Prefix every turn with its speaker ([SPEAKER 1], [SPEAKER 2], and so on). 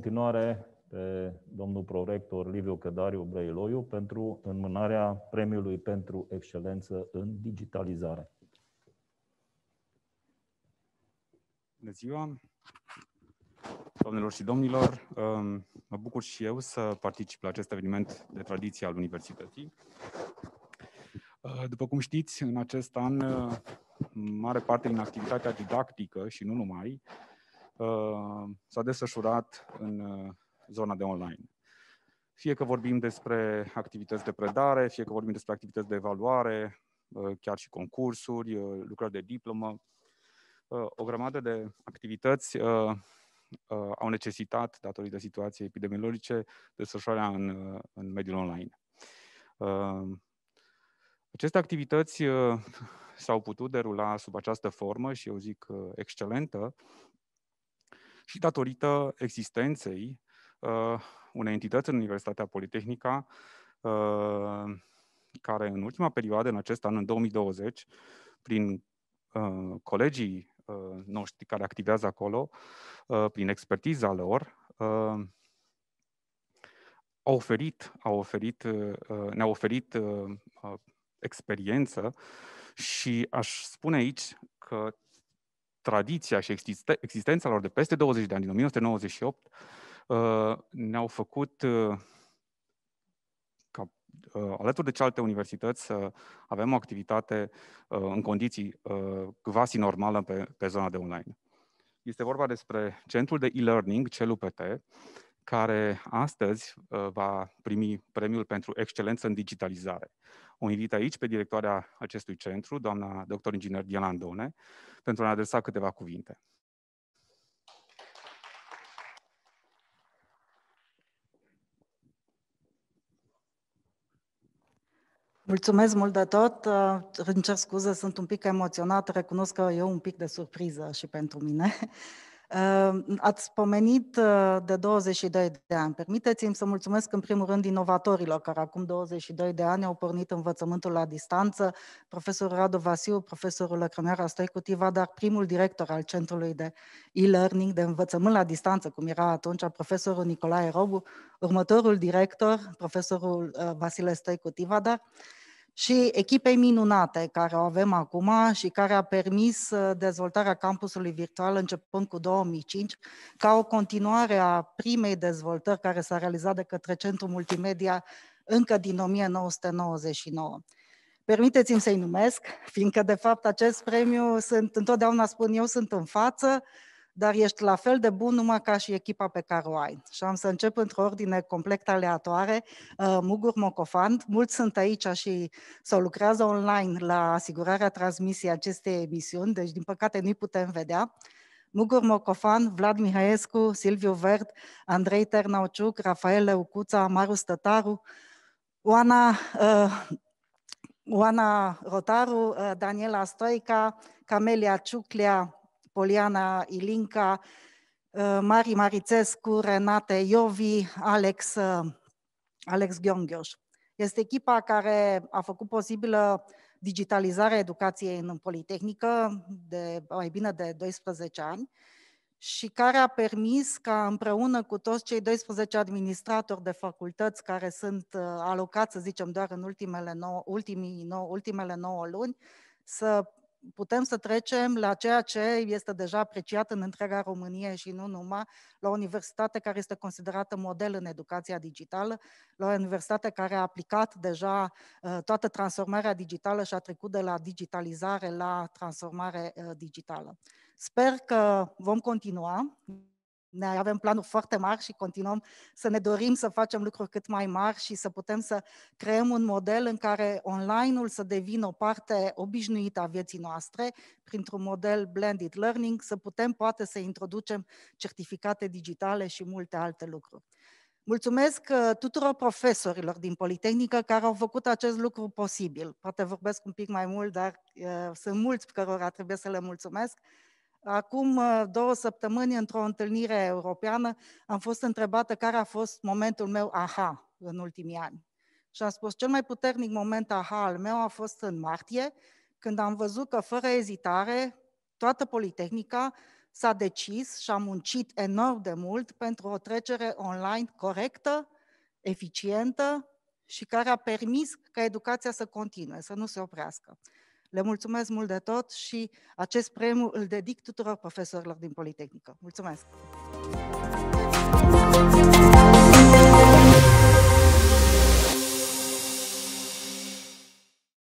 [SPEAKER 1] continuare pe domnul prorector Liviu Cădariu Brăiloiu pentru înmânarea Premiului pentru Excelență în Digitalizare. Bună ziua! Doamnelor și domnilor, ehm, mă bucur și eu să particip la acest eveniment de tradiție al Universității. Ehm, după cum știți, în acest an, ehm, mare parte din activitatea didactică și nu numai, Uh, s-a desfășurat în uh, zona de online. Fie că vorbim despre activități de predare, fie că vorbim despre activități de evaluare, uh, chiar și concursuri, lucrări de diplomă, o grămadă de activități au necesitat, datorită situației epidemiologice, desfășurarea în, în mediul online. Aceste activități s-au putut derula sub această formă și eu zic excelentă, și datorită existenței uh, unei entități în Universitatea Politehnica uh, care în ultima perioadă, în acest an, în 2020, prin uh, colegii uh, noștri care activează acolo, uh, prin expertiza lor, uh, a oferit, a oferit, uh, ne-a oferit uh, uh, experiență și aș spune aici că tradiția și existența lor de peste 20 de ani, din 1998, uh, ne-au făcut uh, ca, uh, alături de celelalte universități să avem o activitate în condiții quasi normală pe, pe zona de online. Este vorba despre centrul de e-learning, CELUPT, care astăzi uh, va primi premiul pentru excelență în digitalizare. O invit aici pe directoarea acestui centru, doamna doctor inginer Diana Andone, pentru a adresa câteva cuvinte.
[SPEAKER 2] Mulțumesc mult de tot. Uh, îmi cer scuze, sunt un pic emoționată. Recunosc că e un pic de surpriză și pentru mine. Ehm, ați pomenit uh, de 22 de ani. Permiteți-mi să mulțumesc în primul rând inovatorilor care acum 22 de ani au pornit învățământul la distanță, profesorul Radu Vasiu, profesorul Lăcrămeara Stoicutiva, dar primul director al Centrului de e-learning, de învățământ la distanță, cum era atunci, profesorul Nicolae Robu, următorul director, profesorul uh, Vasile Stoicutiva, dar și echipei minunate care o avem acum și care a permis uh, dezvoltarea campusului virtual începând cu 2005, ca o continuare a primei dezvoltări care s-a realizat de către Centrul Multimedia încă din 1999. Permiteți-mi să-i numesc, fiindcă de fapt acest premiu sunt, întotdeauna spun eu, sunt în față, dar ești la fel de bun numai ca și echipa pe care o ai. Și am să încep într-o ordine complet aleatoare. Uh, Mugur Mocofand, mulți sunt aici și sau lucrează online la asigurarea transmisiei acestei emisiuni, deci din păcate nu-i putem vedea. Mugur Mocofan, Vlad Mihaescu, Silviu Verd, Andrei Ternauciuc, Rafael Leucuța, Maru Stătaru, Oana, uh, Oana Rotaru, uh, Daniela Stoica, Camelia Ciuclea, Poliana Ilinca, uh, Mari Marițescu, Renate Iovi, Alex, uh, Alex Gheonghioș. Este echipa care a făcut posibilă digitalizarea educației în Politehnică de mai bine de 12 ani și care a permis ca împreună cu toți cei 12 administratori de facultăți care sunt uh, alocați, să zicem, doar în ultimele 9, ultimii 9, ultimele 9 luni, să putem să trecem la ceea ce este deja apreciat în întreaga Românie și nu numai, la o universitate care este considerată model în educația digitală, la o universitate care a aplicat deja uh, toată transformarea digitală și a trecut de la digitalizare la transformare uh, digitală. Sper că vom continua ne avem planuri foarte mari și continuăm să ne dorim să facem lucruri cât mai mari și să putem să creăm un model în care online-ul să devină o parte obișnuită a vieții noastre, printr-un model blended learning, să putem poate să introducem certificate digitale și multe alte lucruri. Mulțumesc uh, tuturor profesorilor din Politehnică care au făcut acest lucru posibil. Poate vorbesc un pic mai mult, dar uh, sunt mulți cărora trebuie să le mulțumesc. Acum uh, două săptămâni, într-o întâlnire europeană, am fost întrebată care a fost momentul meu aha în ultimii ani. Și am spus, cel mai puternic moment aha al meu a fost în martie, când am văzut că, fără ezitare, toată Politehnica s-a decis și a muncit enorm de mult pentru o trecere online corectă, eficientă și care a permis ca educația să continue, să nu se oprească. Le mulțumesc mult de tot și acest premiu îl dedic tuturor profesorilor din Politehnică. Mulțumesc! Thank you.